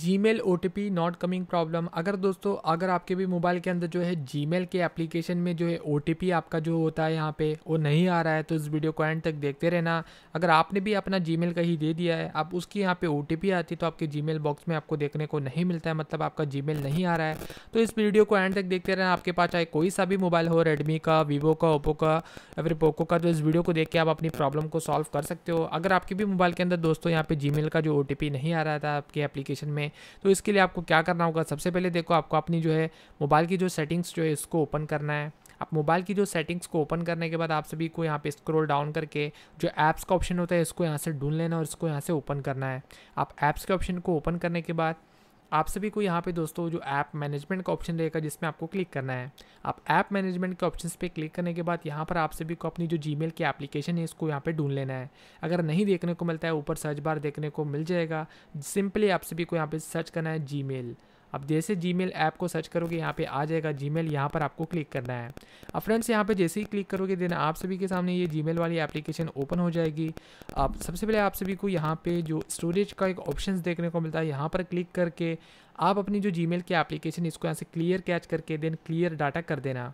ji Gmail O T P not coming problem अगर दोस्तों अगर आपके भी मोबाइल के अंदर जो है जी मेल के एप्लीकेशन में जो है ओ टी पी आपका जो होता है यहाँ पे वो नहीं आ रहा है तो इस वीडियो को एंड तक देखते रहना अगर आपने भी अपना जी मेल कहीं दे दिया है आप उसकी यहाँ पे ओ टी पी आती है तो आपके जी मेल बॉक्स में आपको देखने को नहीं मिलता है मतलब आपका जी मेल नहीं आ रहा है तो इस वीडियो को एंड तक देखते रहना आपके पास चाहे कोई सा भी मोबाइल हो रेडमी का वीवो का ओप्पो का या फिर पोको का तो इस वीडियो को देख के आप अपनी प्रॉब्लम को सॉल्व कर सकते हो अगर आपके भी मोबाइल के अंदर दोस्तों यहाँ पे जी का जो ओ नहीं आ रहा था आपके एप्लीकेशन में में तो इसके लिए आपको क्या करना होगा सबसे पहले देखो आपको अपनी जो है मोबाइल की जो सेटिंग्स जो है इसको ओपन करना है आप मोबाइल की जो सेटिंग्स को ओपन करने के बाद आप सभी को यहाँ पे स्क्रॉल डाउन करके जो ऐप्स का ऑप्शन होता है इसको यहाँ से ढूंढ लेना और इसको यहाँ से ओपन करना है आप ऐप्स के ऑप्शन को ओपन करने के बाद आप सभी को यहाँ पे दोस्तों जो ऐप मैनेजमेंट का ऑप्शन रहेगा जिसमें आपको क्लिक करना है आप ऐप मैनेजमेंट के ऑप्शन पे क्लिक करने के बाद यहाँ पर आप सभी को अपनी जो मेल की एप्लीकेशन है इसको यहाँ पे ढूंढ लेना है अगर नहीं देखने को मिलता है ऊपर सर्च बार देखने को मिल जाएगा सिंपली आप सभी को यहाँ पर सर्च करना है जी अब जैसे जी ऐप को सर्च करोगे यहाँ पर आ जाएगा जी मेल यहाँ पर आपको क्लिक करना है अब फ्रेंड्स यहाँ पर जैसे ही क्लिक करोगे देन आप सभी के सामने ये जी वाली एप्लीकेशन ओपन हो जाएगी आप सबसे पहले आप सभी को यहाँ पर जो स्टोरेज का एक ऑप्शन देखने को मिलता है यहाँ पर क्लिक करके आप अपनी जो जी की एप्लीकेशन इसको यहाँ से क्लियर कैच करके देन क्लियर डाटा कर देना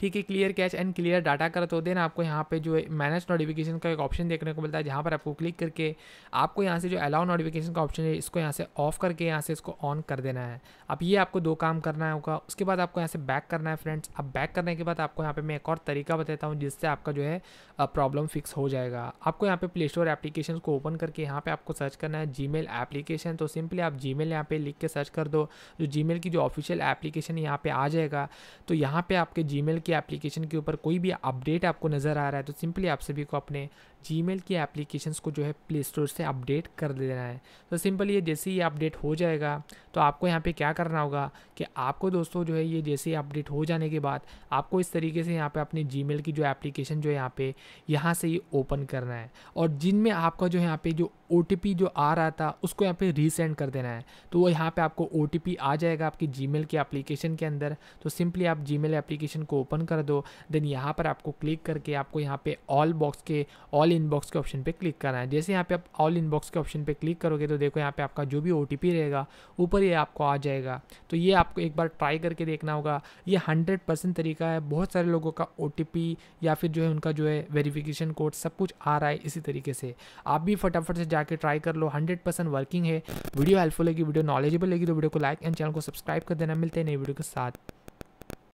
ठीक है clear cache and clear data कर तो देन आपको यहाँ पे जो मैनेज नोटिफिकेशन का एक ऑप्शन देखने को मिलता है जहाँ पर आपको क्लिक करके आपको यहाँ से जो अलाउ नोटिफिकेशन का ऑप्शन है इसको यहाँ से ऑफ करके यहाँ से इसको ऑन कर देना है अब ये आपको दो काम करना होगा उसके बाद आपको यहाँ से बैक करना है फ्रेंड्स अब बैक करने के बाद आपको यहाँ पर मैं एक और तरीका बताता हूँ जिससे आपका जो है प्रॉब्लम फिक्स हो जाएगा आपको यहाँ पर प्ले स्टोर एप्लीकेशन को ओपन करके यहाँ पर आपको सर्च करना है जी मेल एप्लीकेशन तो सिंपली आप जी मेल यहाँ लिख के सर्च कर दो जो जी की जो ऑफिशियल एप्लीकेशन यहाँ पर आ जाएगा तो यहाँ पर आपके जी के की एप्लीकेशन के ऊपर कोई भी अपडेट आपको नज़र आ रहा है तो सिंपली आप सभी को अपने जी की एप्लीकेशन को जो है प्ले स्टोर से अपडेट कर देना है तो सिंपल ये जैसे ही अपडेट हो जाएगा तो आपको यहाँ पे क्या करना होगा कि आपको दोस्तों जो है ये जैसे ही अपडेट हो जाने के बाद आपको इस तरीके से यहाँ पे अपनी जी की जो एप्लीकेशन जो है यहाँ पे यहाँ से ये ओपन करना है और जिनमें आपका जो यहाँ पे जो ओ जो आ रहा था उसको यहाँ पे रीसेंड कर देना है तो वो यहाँ पे आपको ओ आ जाएगा आपकी जी के एप्लीकेशन के अंदर तो सिंपली आप मेल एप्लीकेशन को ओपन कर दो देन यहाँ पर आपको क्लिक करके आपको यहाँ पे ऑल बॉक्स के ऑल इनबॉक्स के ऑप्शन पे क्लिक करना है जैसे यहाँ पे आप ऑल इनबॉक्स के ऑप्शन पे क्लिक करोगे तो देखो यहाँ पे आपका जो भी ओ रहेगा ऊपर ये आपको आ जाएगा तो ये आपको एक बार ट्राई करके देखना होगा ये हंड्रेड परसेंट तरीका है बहुत सारे लोगों का ओ या फिर जो है उनका जो है वेरिफिकेशन कोड सब कुछ आ रहा है इसी तरीके से आप भी फटाफट से जा जाके ट्राई कर लो हंड्रेड परसेंट वर्किंग है वीडियो हेल्पफुल लगी वीडियो नॉलेजेबल लगी तो वीडियो को लाइक एंड चैनल को सब्सक्राइब कर देना मिलते हैं नई वीडियो के साथ